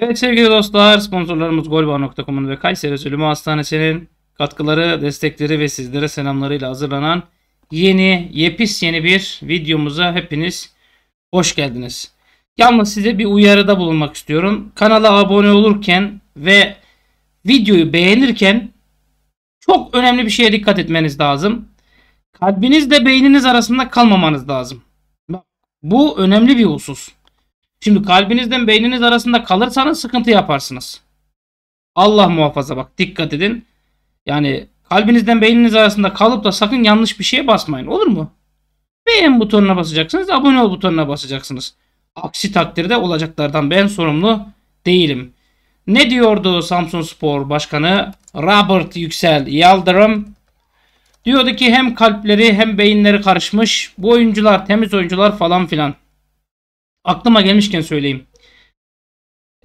Evet sevgili dostlar sponsorlarımız golba.com'un ve Kayseri Sülümü Hastanesi'nin katkıları, destekleri ve sizlere selamlarıyla hazırlanan yeni, yepis yeni bir videomuza hepiniz hoş geldiniz. Yalnız size bir uyarıda bulunmak istiyorum. Kanala abone olurken ve videoyu beğenirken çok önemli bir şeye dikkat etmeniz lazım. Kalbinizle beyniniz arasında kalmamanız lazım. Bu önemli bir husus. Şimdi kalbinizden beyniniz arasında kalırsanız sıkıntı yaparsınız. Allah muhafaza bak dikkat edin. Yani kalbinizden beyniniz arasında kalıp da sakın yanlış bir şeye basmayın olur mu? Beğen butonuna basacaksınız, abone ol butonuna basacaksınız. Aksi takdirde olacaklardan ben sorumlu değilim. Ne diyordu Samsun Spor Başkanı Robert Yüksel Yaldırım? Diyordu ki hem kalpleri hem beyinleri karışmış. Bu oyuncular temiz oyuncular falan filan aklıma gelmişken söyleyeyim.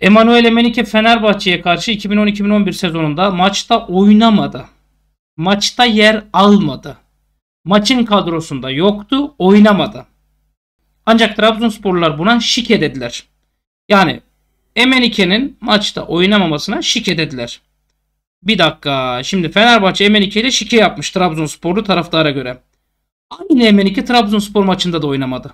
Emanuel Emenike Fenerbahçe'ye karşı 2010-2011 sezonunda maçta oynamadı. Maçta yer almadı. Maçın kadrosunda yoktu, oynamadı. Ancak Trabzonsporlular buna şike dediler. Yani Emenike'nin maçta oynamamasına şike dediler. Bir dakika. Şimdi Fenerbahçe Emenike ile şike yapmış Trabzonsporlu taraftara göre. Aynı Emenike Trabzonspor maçında da oynamadı.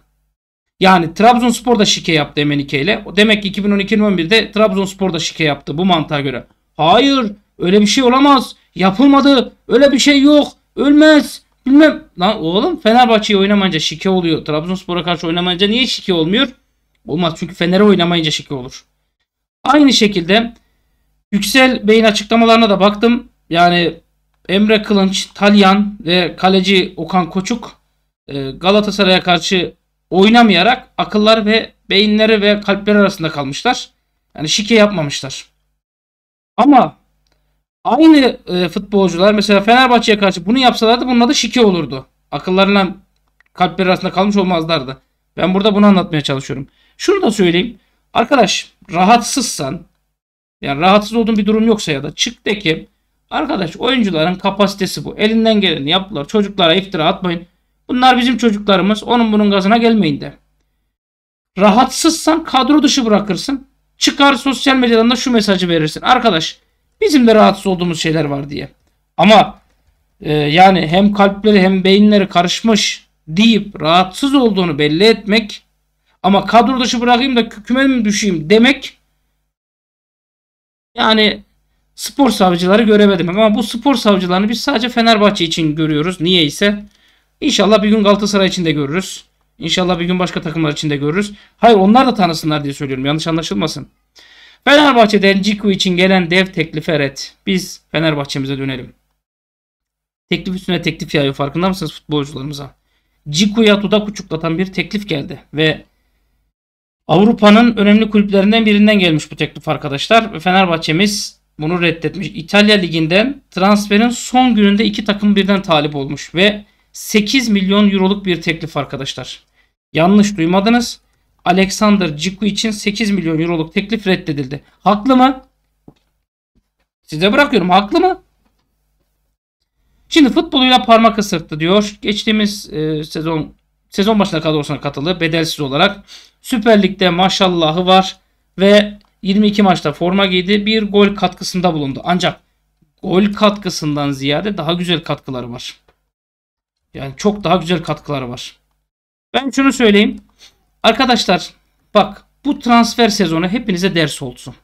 Yani Trabzonspor da şike yaptı Emenike ile. Demek ki 2012-2011'de Trabzonspor da şike yaptı bu mantığa göre. Hayır öyle bir şey olamaz. Yapılmadı. Öyle bir şey yok. Ölmez. Bilmem. Lan oğlum Fenerbahçe'yi oynamayınca şike oluyor. Trabzonspor'a karşı oynamayınca niye şike olmuyor? Olmaz çünkü Fener'e oynamayınca şike olur. Aynı şekilde Yüksel Bey'in açıklamalarına da baktım. Yani Emre Kılınç, Talyan ve kaleci Okan Koçuk e, Galatasaray'a karşı oynamayarak akıllar ve beyinleri ve kalpleri arasında kalmışlar. Yani şike yapmamışlar. Ama aynı e, futbolcular mesela Fenerbahçe'ye karşı bunu yapsalardı bunun adı şike olurdu. Akıllarına kalpler arasında kalmış olmazlardı. Ben burada bunu anlatmaya çalışıyorum. Şunu da söyleyeyim. Arkadaş rahatsızsan yani rahatsız olduğun bir durum yoksa ya da çık de ki arkadaş oyuncuların kapasitesi bu. Elinden geleni yaptılar. Çocuklara iftira atmayın. Bunlar bizim çocuklarımız. Onun bunun gazına gelmeyin de. Rahatsızsan kadro dışı bırakırsın. Çıkar sosyal medyadan da şu mesajı verirsin. Arkadaş bizim de rahatsız olduğumuz şeyler var diye. Ama e, yani hem kalpleri hem beyinleri karışmış deyip rahatsız olduğunu belli etmek ama kadro dışı bırakayım da küme mi düşeyim demek yani spor savcıları göremedim ama bu spor savcılarını biz sadece Fenerbahçe için görüyoruz. Niye ise İnşallah bir gün Galatasaray için de görürüz. İnşallah bir gün başka takımlar için de görürüz. Hayır onlar da tanısınlar diye söylüyorum. Yanlış anlaşılmasın. Fenerbahçe'den Ciku için gelen dev teklifi red. Biz Fenerbahçe'mize dönelim. Teklif üstüne teklif yayıyor. farkında mısınız futbolcularımıza? Ciku'ya dudak uçuklatan bir teklif geldi ve Avrupa'nın önemli kulüplerinden birinden gelmiş bu teklif arkadaşlar. Fenerbahçe'miz bunu reddetmiş. İtalya Ligi'nden transferin son gününde iki takım birden talip olmuş ve 8 milyon euroluk bir teklif arkadaşlar. Yanlış duymadınız. Alexander Ciku için 8 milyon euroluk teklif reddedildi. Haklı mı? Size bırakıyorum. Haklı mı? Şimdi futboluyla parmak ısırttı diyor. Geçtiğimiz e, sezon sezon başına kadar olsa katıldı bedelsiz olarak. Süper Lig'de maşallahı var ve 22 maçta forma giydi. Bir gol katkısında bulundu. Ancak gol katkısından ziyade daha güzel katkıları var. Yani çok daha güzel katkıları var. Ben şunu söyleyeyim. Arkadaşlar bak bu transfer sezonu hepinize ders olsun.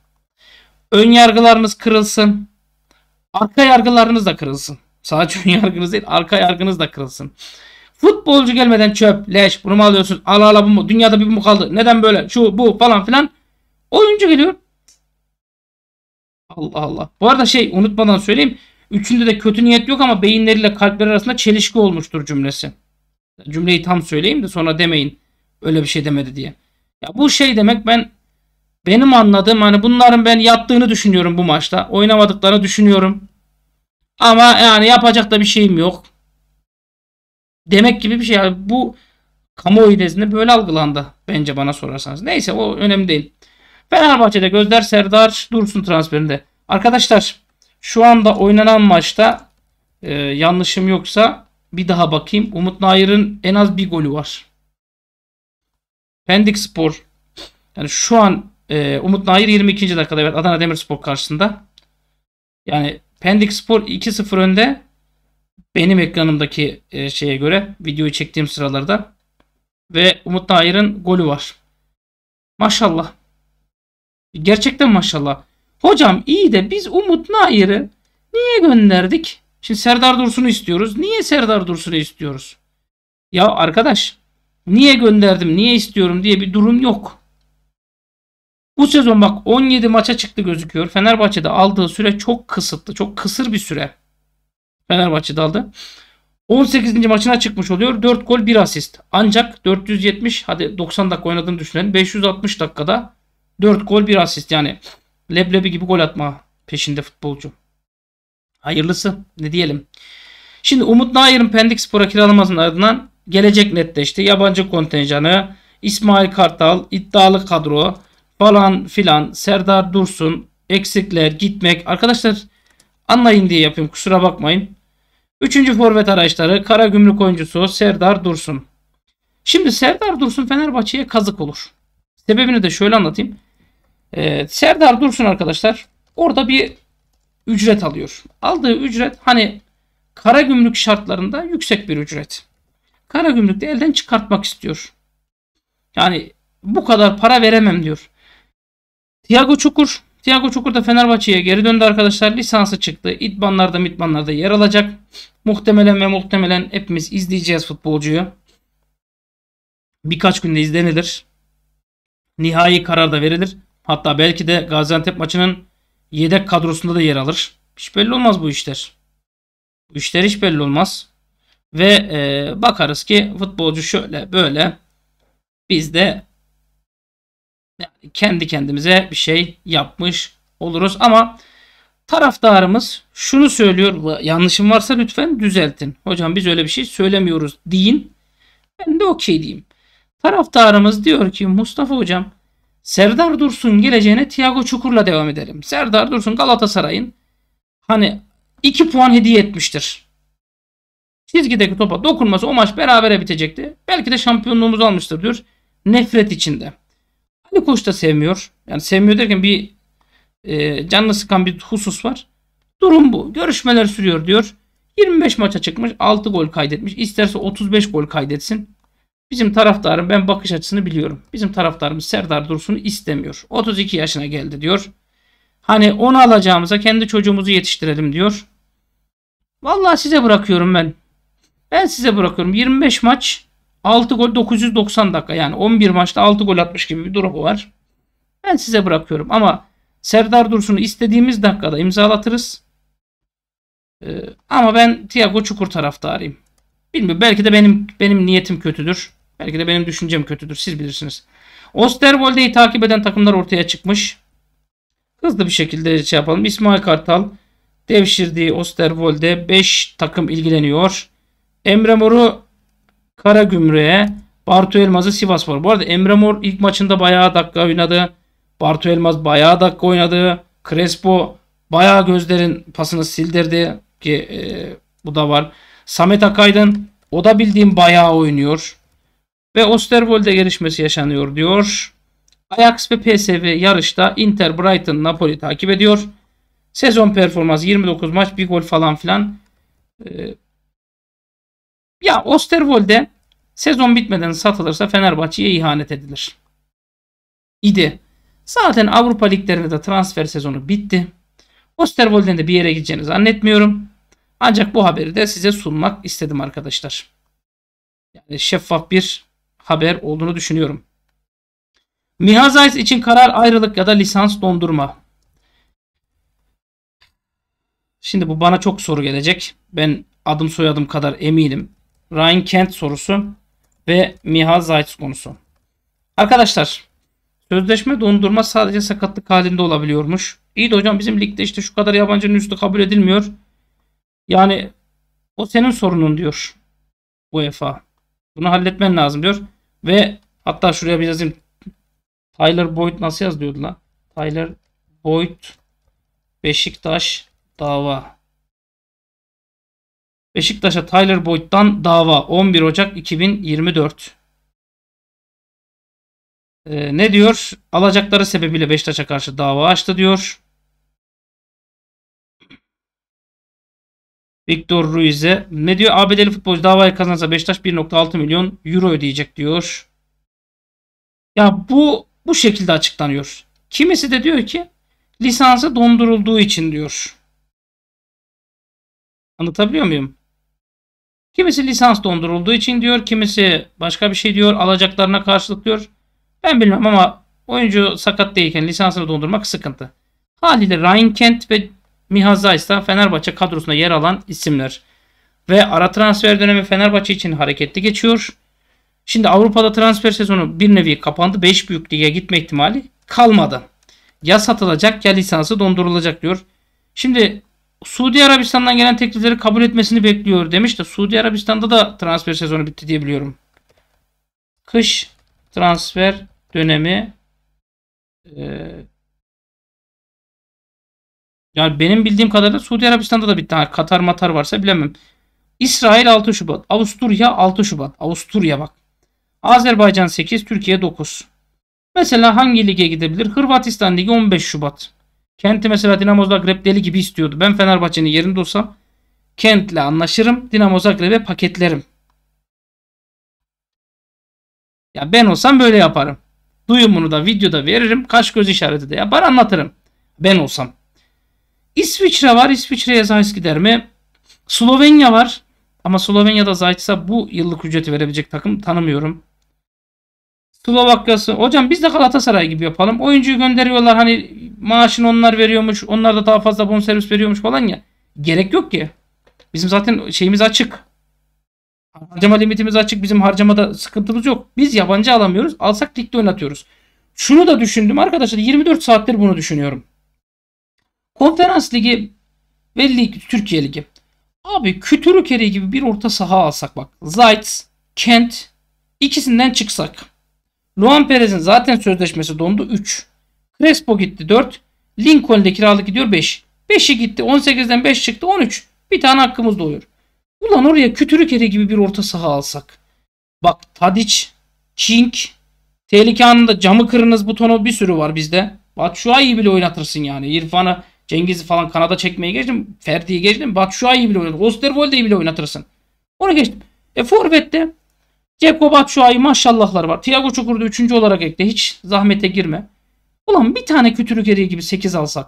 Ön yargılarınız kırılsın. Arka yargılarınız da kırılsın. Sadece ön yargınız değil arka yargınız da kırılsın. Futbolcu gelmeden çöp, leş bunu mu alıyorsun? Al al bu mu? Dünyada bir mu kaldı? Neden böyle? Şu bu falan filan. Oyuncu geliyor. Allah Allah. Bu arada şey unutmadan söyleyeyim. Üçünde de kötü niyet yok ama beyinleriyle kalpler arasında çelişki olmuştur cümlesi. Cümleyi tam söyleyeyim de sonra demeyin öyle bir şey demedi diye. Ya bu şey demek ben benim anladığım hani bunların ben yaptığını düşünüyorum bu maçta. Oynamadıklarını düşünüyorum. Ama yani yapacak da bir şeyim yok. Demek gibi bir şey. Yani bu kamuoyu nezdinde böyle algılandı bence bana sorarsanız. Neyse o önemli değil. Fenerbahçe'de Gözler Serdar Dursun transferinde. Arkadaşlar şu anda oynanan maçta e, yanlışım yoksa bir daha bakayım. Umut Nayır'ın en az bir golü var. Pendik Spor. Yani şu an e, Umut Nayır 22. dakikada evet Adana Demirspor karşısında. Yani Pendik Spor 2-0 önde. Benim ekranımdaki e, şeye göre videoyu çektiğim sıralarda. Ve Umut Nayır'ın golü var. Maşallah. Gerçekten maşallah. Hocam iyi de biz Umut Nair'i niye gönderdik? Şimdi Serdar Dursun'u istiyoruz. Niye Serdar Dursun'u istiyoruz? Ya arkadaş niye gönderdim, niye istiyorum diye bir durum yok. Bu sezon bak 17 maça çıktı gözüküyor. Fenerbahçe'de aldığı süre çok kısıtlı. Çok kısır bir süre. Fenerbahçe'de aldı. 18. maçına çıkmış oluyor. 4 gol 1 asist. Ancak 470 hadi 90 dakika oynadığını düşünelim. 560 dakikada 4 gol 1 asist yani Leblebi gibi gol atma peşinde futbolcu. Hayırlısı ne diyelim. Şimdi Umut Nayır'ın Pendik Spor'a kiralamasının ardından gelecek netleşti. Yabancı kontenjanı, İsmail Kartal, iddialı kadro, falan filan, Serdar Dursun, eksikler, gitmek. Arkadaşlar anlayın diye yapayım kusura bakmayın. Üçüncü forvet araçları kara gümrük oyuncusu Serdar Dursun. Şimdi Serdar Dursun Fenerbahçe'ye kazık olur. Sebebini de şöyle anlatayım. Ee, Serdar Dursun arkadaşlar orada bir ücret alıyor. Aldığı ücret hani kara gümrük şartlarında yüksek bir ücret. Kara gümrükte elden çıkartmak istiyor. Yani bu kadar para veremem diyor. Tiago Çukur. Tiago Çukur da Fenerbahçe'ye geri döndü arkadaşlar. Lisansı çıktı. İdmanlarda mitmanlarda yer alacak. Muhtemelen ve muhtemelen hepimiz izleyeceğiz futbolcuyu. Birkaç günde izlenilir. Nihai karar da verilir. Hatta belki de Gaziantep maçının yedek kadrosunda da yer alır. Hiç belli olmaz bu işler. Bu işler hiç belli olmaz. Ve e, bakarız ki futbolcu şöyle böyle biz de kendi kendimize bir şey yapmış oluruz. Ama taraftarımız şunu söylüyor. Yanlışım varsa lütfen düzeltin. Hocam biz öyle bir şey söylemiyoruz deyin. Ben de okey diyeyim. Taraftarımız diyor ki Mustafa hocam Serdar Dursun geleceğine Thiago Çukur'la devam edelim. Serdar Dursun Galatasaray'ın hani 2 puan hediye etmiştir. Çizgideki topa dokunması o maç berabere bitecekti. Belki de şampiyonluğumuzu almıştır diyor. Nefret içinde. Ali Koç da sevmiyor. Yani sevmiyor derken bir e, canını sıkan bir husus var. Durum bu. Görüşmeler sürüyor diyor. 25 maça çıkmış 6 gol kaydetmiş. İsterse 35 gol kaydetsin. Bizim taraftarım ben bakış açısını biliyorum. Bizim taraftarımız Serdar Dursun'u istemiyor. 32 yaşına geldi diyor. Hani onu alacağımıza kendi çocuğumuzu yetiştirelim diyor. Vallahi size bırakıyorum ben. Ben size bırakıyorum. 25 maç 6 gol 990 dakika yani 11 maçta 6 gol atmış gibi bir durumu var. Ben size bırakıyorum ama Serdar Dursun'u istediğimiz dakikada imzalatırız. Ee, ama ben Thiago Çukur taraftarıyım. Bilmiyorum belki de benim benim niyetim kötüdür. Belki de benim düşüncem kötüdür. Siz bilirsiniz. Osterwolde'yi takip eden takımlar ortaya çıkmış. Hızlı bir şekilde şey yapalım. İsmail Kartal devşirdiği Osterwolde 5 takım ilgileniyor. Emre Mor'u Karagümrük'e, Bartu Elmaz'ı Sivaspor. Bu arada Emre Mor ilk maçında bayağı dakika oynadı. Bartu Elmaz bayağı dakika oynadı. Crespo bayağı gözlerin pasını sildirdi ki e, bu da var. Samet Akaydın o da bildiğim bayağı oynuyor ve Osterwolde gelişmesi yaşanıyor diyor. Ajax ve PSV yarışta Inter, Brighton, Napoli takip ediyor. Sezon performansı 29 maç, bir gol falan filan. Ee, ya Osterwolde sezon bitmeden satılırsa Fenerbahçe'ye ihanet edilir. İdi. Zaten Avrupa liglerinde de transfer sezonu bitti. Osterwolde'nin de bir yere gideceğini zannetmiyorum. Ancak bu haberi de size sunmak istedim arkadaşlar. Yani şeffaf bir haber olduğunu düşünüyorum. Mihazayz için karar ayrılık ya da lisans dondurma. Şimdi bu bana çok soru gelecek. Ben adım soyadım kadar eminim. Ryan Kent sorusu ve Mihal Zayt konusu. Arkadaşlar sözleşme dondurma sadece sakatlık halinde olabiliyormuş. İyi de hocam bizim ligde işte şu kadar yabancının üstü kabul edilmiyor. Yani o senin sorunun diyor UEFA. Bunu halletmen lazım diyor. Ve hatta şuraya bir yazayım. Tyler Boyd nasıl yazıyordu lan? Tyler Boyd Beşiktaş dava. Beşiktaş'a Tyler Boyd'dan dava 11 Ocak 2024. Ee, ne diyor? Alacakları sebebiyle Beşiktaş'a karşı dava açtı diyor. Victor Ruiz'e ne diyor? ABD'li futbolcu davayı kazansa Beşiktaş 1.6 milyon euro ödeyecek diyor. Ya bu bu şekilde açıklanıyor. Kimisi de diyor ki lisansı dondurulduğu için diyor. Anlatabiliyor muyum? Kimisi lisans dondurulduğu için diyor. Kimisi başka bir şey diyor. Alacaklarına karşılık diyor. Ben bilmem ama oyuncu sakat değilken lisansını dondurmak sıkıntı. Haliyle Ryan Kent ve Mihaza ise Fenerbahçe kadrosunda yer alan isimler. Ve ara transfer dönemi Fenerbahçe için hareketli geçiyor. Şimdi Avrupa'da transfer sezonu bir nevi kapandı. 5 büyük lige gitme ihtimali kalmadı. Ya satılacak ya lisansı dondurulacak diyor. Şimdi Suudi Arabistan'dan gelen teklifleri kabul etmesini bekliyor demiş de Suudi Arabistan'da da transfer sezonu bitti diye biliyorum. Kış transfer dönemi e, yani benim bildiğim kadarıyla Suudi Arabistan'da da bir tane Katar matar varsa bilemem. İsrail 6 Şubat. Avusturya 6 Şubat. Avusturya bak. Azerbaycan 8, Türkiye 9. Mesela hangi lige gidebilir? Hırvatistan Ligi 15 Şubat. Kent'i mesela Dinamo Zagreb deli gibi istiyordu. Ben Fenerbahçe'nin yerinde olsam Kent'le anlaşırım. Dinamo Zagreb'e paketlerim. Ya ben olsam böyle yaparım. Duyumunu da videoda veririm. Kaş göz işareti de yapar anlatırım. Ben olsam. İsviçre var. İsviçre'ye Zeiss gider mi? Slovenya var. Ama Slovenya'da Zaitsa bu yıllık ücreti verebilecek takım tanımıyorum. Slovakya'sı. Hocam biz de Galatasaray gibi yapalım. Oyuncuyu gönderiyorlar hani maaşını onlar veriyormuş. Onlar da daha fazla bonservis veriyormuş falan ya. Gerek yok ki. Bizim zaten şeyimiz açık. Harcama limitimiz açık. Bizim harcamada sıkıntımız yok. Biz yabancı alamıyoruz. Alsak ligde oynatıyoruz. Şunu da düşündüm arkadaşlar. 24 saattir bunu düşünüyorum. Konferans Ligi ve Türkiye Ligi. Abi kütürü kere gibi bir orta saha alsak bak. Zayt, Kent ikisinden çıksak. Luan Perez'in zaten sözleşmesi dondu 3. Crespo gitti 4. Lincoln'de kiralık gidiyor 5. 5'i gitti 18'den 5 çıktı 13. Bir tane hakkımız doyur. Ulan oraya kütürü kere gibi bir orta saha alsak. Bak Tadic, King, tehlike anında camı kırınız butonu bir sürü var bizde. Bak şu ay iyi bile oynatırsın yani. İrfan'ı Cengiz'i falan kanada çekmeye geçtim. Ferdi'yi geçtim. Bak şu ayı bile oynadım. Osterwolde'yi bile oynatırsın. Onu geçtim. E forvette Ceko Batshuayi maşallahlar var. Thiago Çukur'da 3. olarak ekle. Hiç zahmete girme. Ulan bir tane kötülük eriği gibi 8 alsak.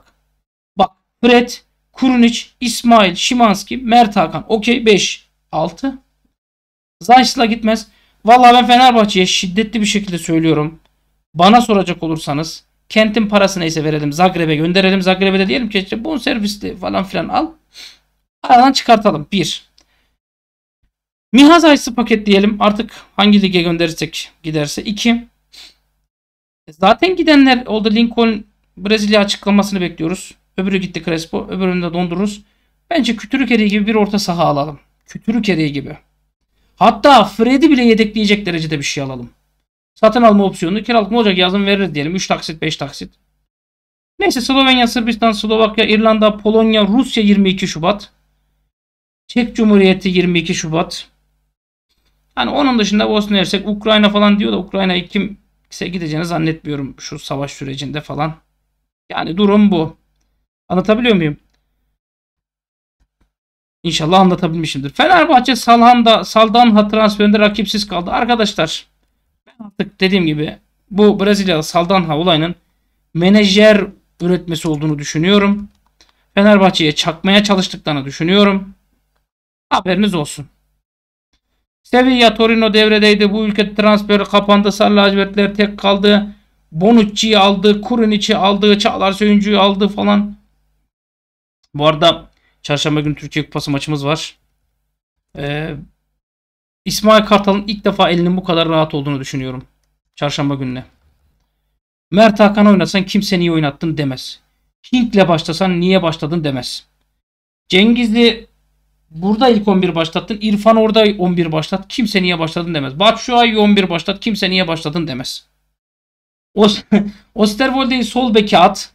Bak Brett, Kurunic, İsmail, Şimanski, Mert Hakan. Okey 5. 6. Zayis'la gitmez. Vallahi ben Fenerbahçe'ye şiddetli bir şekilde söylüyorum. Bana soracak olursanız Kentin parası neyse verelim. Zagreb'e gönderelim. Zagreb'e de diyelim ki işte bon servisli falan filan al. Aradan çıkartalım. Bir. Mihaz Aysı diyelim, Artık hangi lige gönderirsek giderse. iki. E, zaten gidenler oldu. Lincoln Brezilya açıklamasını bekliyoruz. Öbürü gitti Crespo. Öbürünü de dondururuz. Bence kütürük eriği gibi bir orta saha alalım. Kütürük eriği gibi. Hatta Fred'i bile yedekleyecek derecede bir şey alalım. Satın alma opsiyonu kiralık mı olacak yazın veririz diyelim. 3 taksit 5 taksit. Neyse Slovenya, Sırbistan, Slovakya, İrlanda, Polonya, Rusya 22 Şubat. Çek Cumhuriyeti 22 Şubat. Yani onun dışında Bosna Hersek, Ukrayna falan diyor da Ukrayna'yı kimse gideceğini zannetmiyorum şu savaş sürecinde falan. Yani durum bu. Anlatabiliyor muyum? İnşallah anlatabilmişimdir. Fenerbahçe Salhan'da, Saldanha transferinde rakipsiz kaldı. Arkadaşlar artık dediğim gibi bu Brezilyalı Saldanha olayının menajer üretmesi olduğunu düşünüyorum. Fenerbahçe'ye çakmaya çalıştıklarını düşünüyorum. Haberiniz olsun. Sevilla Torino devredeydi. Bu ülke transferi kapandı. Sarı lacivertler tek kaldı. Bonucci'yi aldı. Kurinic'i aldı. Çağlar Söyüncü'yü aldı falan. Bu arada çarşamba günü Türkiye Kupası maçımız var. Ee, İsmail Kartal'ın ilk defa elinin bu kadar rahat olduğunu düşünüyorum. Çarşamba gününe. Mert Hakan oynasan kimse niye oynattın demez. ile başlasan niye başladın demez. Cengizli burada ilk 11 başlattın. İrfan orada 11 başlat. Kimse niye başladın demez. Batshuayi 11 başlat. Kimse niye başladın demez. Osterwolde'yi sol beke at.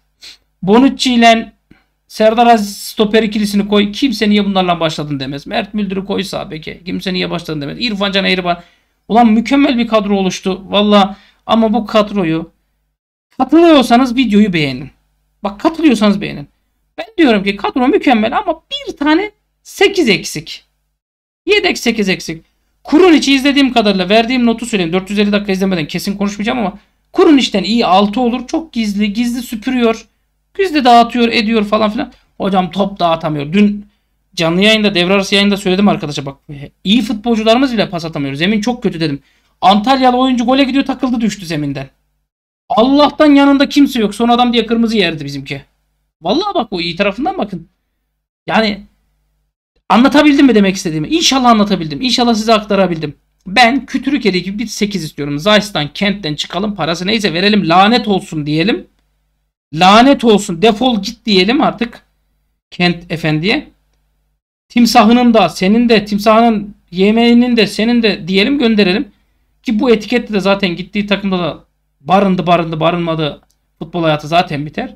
Bonucci ile Serdar Aziz stoper ikilisini koy. Kimse niye bunlarla başladın demez. Mert Müldür'ü koy sağ beke. Kimse niye başladın demez. İrfan Can Eğriban. Ulan mükemmel bir kadro oluştu. Valla ama bu kadroyu katılıyorsanız videoyu beğenin. Bak katılıyorsanız beğenin. Ben diyorum ki kadro mükemmel ama bir tane 8 eksik. Yedek 8 eksik. Kurun içi izlediğim kadarıyla verdiğim notu söyleyeyim. 450 dakika izlemeden kesin konuşmayacağım ama Kurun içten iyi 6 olur. Çok gizli gizli süpürüyor. Biz de dağıtıyor ediyor falan filan. Hocam top dağıtamıyor. Dün canlı yayında devre arası yayında söyledim arkadaşa bak. iyi futbolcularımız bile pas atamıyor. Zemin çok kötü dedim. Antalyalı oyuncu gole gidiyor takıldı düştü zeminden. Allah'tan yanında kimse yok. Son adam diye kırmızı yerdi bizimki. Vallahi bak o iyi tarafından bakın. Yani anlatabildim mi demek istediğimi? İnşallah anlatabildim. İnşallah size aktarabildim. Ben kütürü kedi gibi bir 8 istiyorum. Zays'tan kentten çıkalım parası neyse verelim lanet olsun diyelim. Lanet olsun defol git diyelim artık. Kent efendiye. Timsahının da senin de timsahının yemeğinin de senin de diyelim gönderelim. Ki bu etikette de zaten gittiği takımda da barındı barındı barınmadı futbol hayatı zaten biter.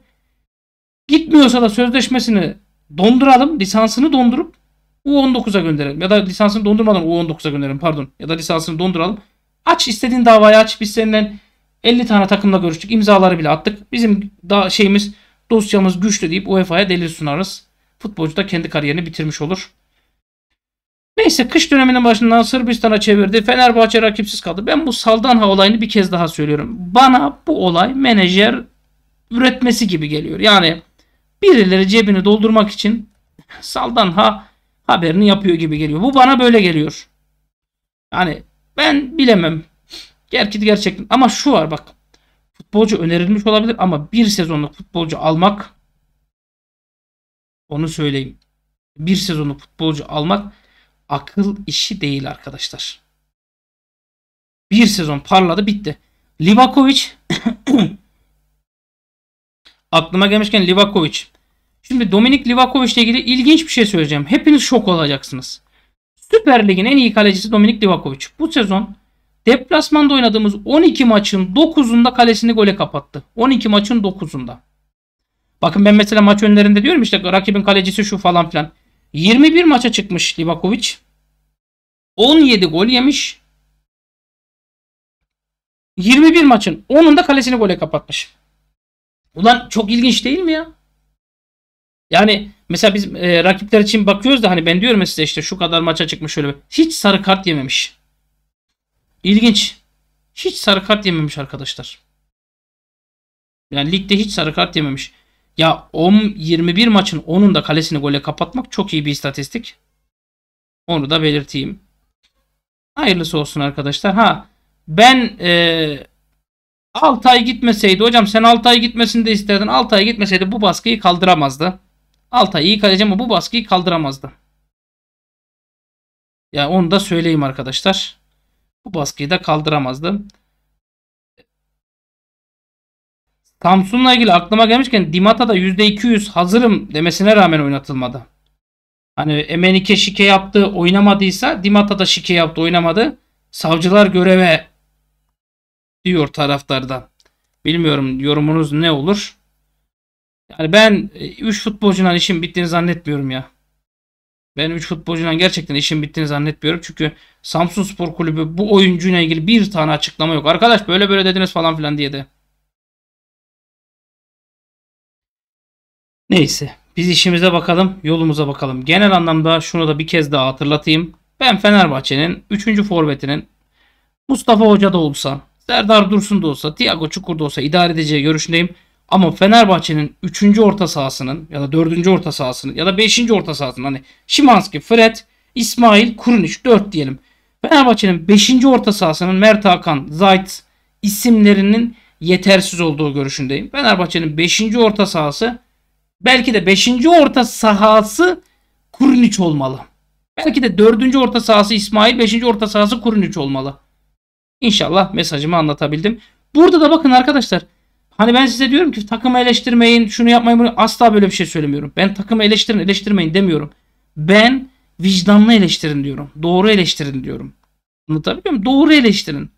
Gitmiyorsa da sözleşmesini donduralım. Lisansını dondurup U19'a gönderelim. Ya da lisansını dondurmadan U19'a gönderelim pardon. Ya da lisansını donduralım. Aç istediğin davayı aç. Biz seninle 50 tane takımla görüştük. İmzaları bile attık. Bizim da şeyimiz dosyamız güçlü deyip UEFA'ya delil sunarız. Futbolcu da kendi kariyerini bitirmiş olur. Neyse kış döneminin başından Sırbistan'a çevirdi. Fenerbahçe rakipsiz kaldı. Ben bu Saldanha olayını bir kez daha söylüyorum. Bana bu olay menajer üretmesi gibi geliyor. Yani birileri cebini doldurmak için Saldanha haberini yapıyor gibi geliyor. Bu bana böyle geliyor. Yani ben bilemem. Gerçi gerçekten ama şu var bak. Futbolcu önerilmiş olabilir ama bir sezonluk futbolcu almak onu söyleyeyim. Bir sezonluk futbolcu almak akıl işi değil arkadaşlar. Bir sezon parladı bitti. Livakovic aklıma gelmişken Livakovic. Şimdi Dominik Livakovic ile ilgili ilginç bir şey söyleyeceğim. Hepiniz şok olacaksınız. Süper Lig'in en iyi kalecisi Dominik Livakovic. Bu sezon Deplasmanda oynadığımız 12 maçın 9'unda kalesini gole kapattı. 12 maçın 9'unda. Bakın ben mesela maç önlerinde diyorum işte rakibin kalecisi şu falan filan. 21 maça çıkmış Livakovic. 17 gol yemiş. 21 maçın 10'unda kalesini gole kapatmış. Ulan çok ilginç değil mi ya? Yani mesela biz e, rakipler için bakıyoruz da hani ben diyorum ya size işte şu kadar maça çıkmış şöyle. Hiç sarı kart yememiş. İlginç. Hiç sarı kart yememiş arkadaşlar. Yani ligde hiç sarı kart yememiş. Ya 10 21 maçın 10'un da kalesini gole kapatmak çok iyi bir istatistik. Onu da belirteyim. Hayırlısı olsun arkadaşlar. Ha ben e, 6 ay gitmeseydi hocam sen 6 ay gitmesini de isterdin. 6 ay gitmeseydi bu baskıyı kaldıramazdı. 6 ay iyi kaleci ama bu baskıyı kaldıramazdı. Ya yani onu da söyleyeyim arkadaşlar. Bu baskıyı da kaldıramazdım. Samsun'la ilgili aklıma gelmişken Dimata'da %200 hazırım demesine rağmen oynatılmadı. Hani Emenike şike yaptı oynamadıysa Dimata'da şike yaptı oynamadı. Savcılar göreve diyor taraftarda. Bilmiyorum yorumunuz ne olur? Yani ben 3 e, futbolcudan işin bittiğini zannetmiyorum ya. Ben 3 futbolcudan gerçekten işin bittiğini zannetmiyorum. Çünkü Samsun Spor Kulübü bu oyuncuyla ilgili bir tane açıklama yok. Arkadaş böyle böyle dediniz falan filan diye de. Neyse biz işimize bakalım yolumuza bakalım. Genel anlamda şunu da bir kez daha hatırlatayım. Ben Fenerbahçe'nin 3. forvetinin Mustafa Hoca da olsa, Serdar Dursun da olsa, Tiago Çukur da olsa idare edeceği görüşündeyim. Ama Fenerbahçe'nin 3. orta sahasının ya da 4. orta sahasının ya da 5. orta sahasının hani Şimanski, Fred, İsmail, Kurunic 4 diyelim. Fenerbahçe'nin 5. orta sahasının Mert Hakan, Zayt isimlerinin yetersiz olduğu görüşündeyim. Fenerbahçe'nin 5. orta sahası belki de 5. orta sahası Kurniç olmalı. Belki de 4. orta sahası İsmail, 5. orta sahası Kurniç olmalı. İnşallah mesajımı anlatabildim. Burada da bakın arkadaşlar. Hani ben size diyorum ki takımı eleştirmeyin, şunu yapmayın, bunu asla böyle bir şey söylemiyorum. Ben takımı eleştirin, eleştirmeyin demiyorum. Ben vicdanlı eleştirin diyorum. Doğru eleştirin diyorum. Anlatabiliyor muyum? Doğru eleştirin.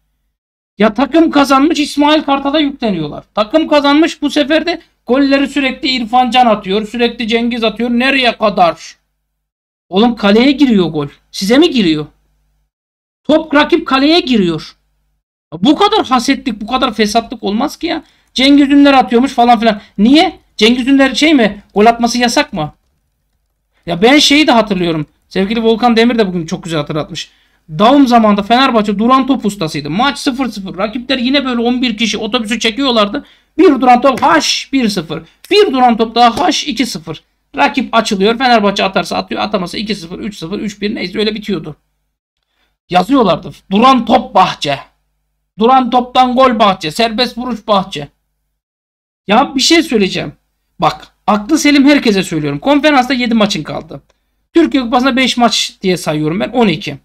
Ya takım kazanmış İsmail Kartal'a yükleniyorlar. Takım kazanmış bu sefer de golleri sürekli İrfan Can atıyor. Sürekli Cengiz atıyor. Nereye kadar? Oğlum kaleye giriyor gol. Size mi giriyor? Top rakip kaleye giriyor. Bu kadar hasetlik, bu kadar fesatlık olmaz ki ya. Cengiz Ünder atıyormuş falan filan. Niye? Cengiz Ünder şey mi? Gol atması yasak mı? Ya ben şeyi de hatırlıyorum. Sevgili Volkan Demir de bugün çok güzel hatırlatmış. Daum zamanında Fenerbahçe duran top ustasıydı. Maç 0-0. Rakipler yine böyle 11 kişi otobüsü çekiyorlardı. Bir duran top haş 1-0. Bir duran top daha haş 2-0. Rakip açılıyor. Fenerbahçe atarsa atıyor. Atamasa 2-0, 3-0, 3-1 neyse öyle bitiyordu. Yazıyorlardı. Duran top bahçe. Duran toptan gol bahçe. Serbest vuruş bahçe. Ya bir şey söyleyeceğim. Bak aklı selim herkese söylüyorum. Konferansta 7 maçın kaldı. Türkiye Kupası'nda 5 maç diye sayıyorum ben 12.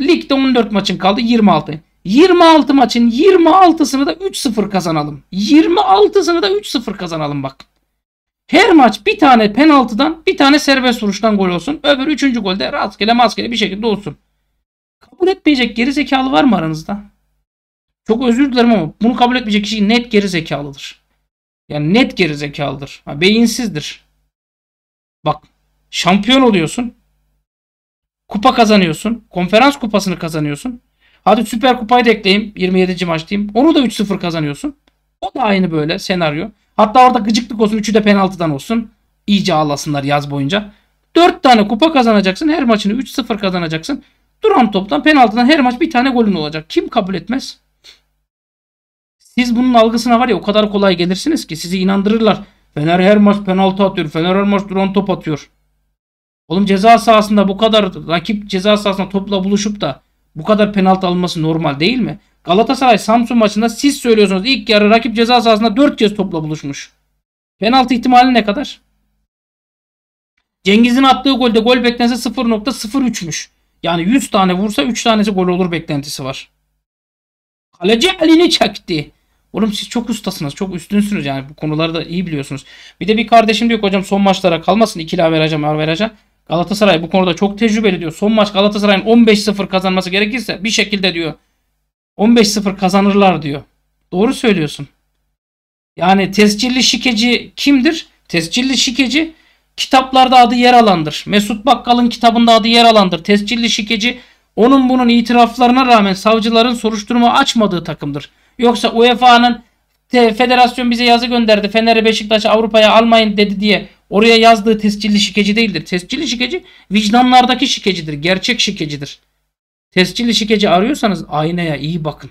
Ligde 14 maçın kaldı 26. 26 maçın 26'sını da 3-0 kazanalım. 26'sını da 3-0 kazanalım bak. Her maç bir tane penaltıdan bir tane serbest vuruştan gol olsun. Öbür üçüncü golde rastgele maskele bir şekilde olsun. Kabul etmeyecek gerizekalı var mı aranızda? Çok özür dilerim ama bunu kabul etmeyecek kişi net gerizekalıdır. Yani net geri Ha, beyinsizdir. Bak Şampiyon oluyorsun. Kupa kazanıyorsun. Konferans kupasını kazanıyorsun. Hadi Süper Kupayı da ekleyeyim. 27. maç diyeyim. Onu da 3-0 kazanıyorsun. O da aynı böyle senaryo. Hatta orada gıcıklık olsun. Üçü de penaltıdan olsun. İyice ağlasınlar yaz boyunca. 4 tane kupa kazanacaksın. Her maçını 3-0 kazanacaksın. Duran toptan penaltıdan her maç bir tane golün olacak. Kim kabul etmez? Siz bunun algısına var ya o kadar kolay gelirsiniz ki sizi inandırırlar. Fener her maç penaltı atıyor. Fener her maç duran top atıyor. Oğlum ceza sahasında bu kadar rakip ceza sahasında topla buluşup da bu kadar penaltı alınması normal değil mi? Galatasaray Samsun maçında siz söylüyorsunuz ilk yarı rakip ceza sahasında 4 kez topla buluşmuş. Penaltı ihtimali ne kadar? Cengiz'in attığı golde gol beklentisi 0.03'müş. Yani 100 tane vursa 3 tanesi gol olur beklentisi var. Kaleci elini çekti. Oğlum siz çok ustasınız. Çok üstünsünüz yani. Bu konuları da iyi biliyorsunuz. Bir de bir kardeşim diyor ki hocam son maçlara kalmasın. İkili averajım, averajım. Galatasaray bu konuda çok tecrübeli diyor. Son maç Galatasaray'ın 15-0 kazanması gerekirse bir şekilde diyor 15-0 kazanırlar diyor. Doğru söylüyorsun. Yani tescilli şikeci kimdir? Tescilli şikeci kitaplarda adı yer alandır. Mesut Bakkal'ın kitabında adı yer alandır. Tescilli şikeci onun bunun itiraflarına rağmen savcıların soruşturma açmadığı takımdır. Yoksa UEFA'nın federasyon bize yazı gönderdi. Feneri Beşiktaş'a Avrupa'ya almayın dedi diye Oraya yazdığı tescilli şikeci değildir. Tescilli şikeci vicdanlardaki şikecidir. Gerçek şikecidir. Tescilli şikeci arıyorsanız aynaya iyi bakın.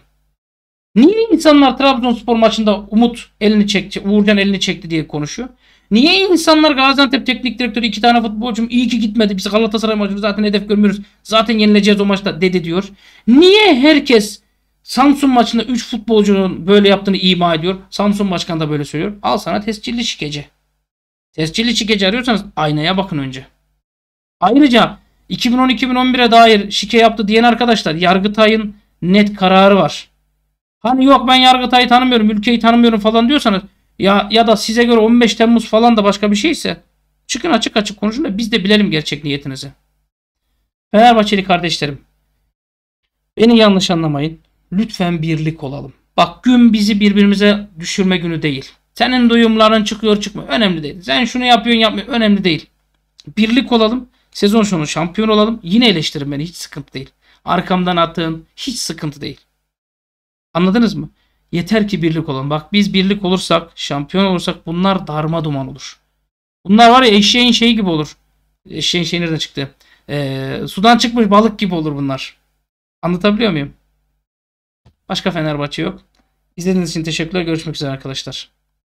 Niye insanlar Trabzonspor maçında Umut elini çekti, Uğurcan elini çekti diye konuşuyor? Niye insanlar Gaziantep teknik direktörü iki tane futbolcum iyi ki gitmedi. Biz Galatasaray maçını zaten hedef görmüyoruz. Zaten yenileceğiz o maçta dedi diyor. Niye herkes Samsun maçında 3 futbolcunun böyle yaptığını ima ediyor? Samsun başkanı da böyle söylüyor. Al sana tescilli şikeci. Tescilli şikeci arıyorsanız aynaya bakın önce. Ayrıca 2010-2011'e dair şike yaptı diyen arkadaşlar Yargıtay'ın net kararı var. Hani yok ben Yargıtay'ı tanımıyorum, ülkeyi tanımıyorum falan diyorsanız ya ya da size göre 15 Temmuz falan da başka bir şeyse çıkın açık açık konuşun da biz de bilelim gerçek niyetinizi. Fenerbahçeli kardeşlerim beni yanlış anlamayın. Lütfen birlik olalım. Bak gün bizi birbirimize düşürme günü değil. Senin duyumların çıkıyor çıkmıyor. Önemli değil. Sen şunu yapıyorsun yapmıyor. Önemli değil. Birlik olalım. Sezon sonu şampiyon olalım. Yine eleştirin beni. Hiç sıkıntı değil. Arkamdan atın. Hiç sıkıntı değil. Anladınız mı? Yeter ki birlik olalım. Bak biz birlik olursak, şampiyon olursak bunlar darma duman olur. Bunlar var ya eşeğin şeyi gibi olur. Eşeğin şeyi nereden çıktı? Ee, sudan çıkmış balık gibi olur bunlar. Anlatabiliyor muyum? Başka Fenerbahçe yok. İzlediğiniz için teşekkürler. Görüşmek üzere arkadaşlar.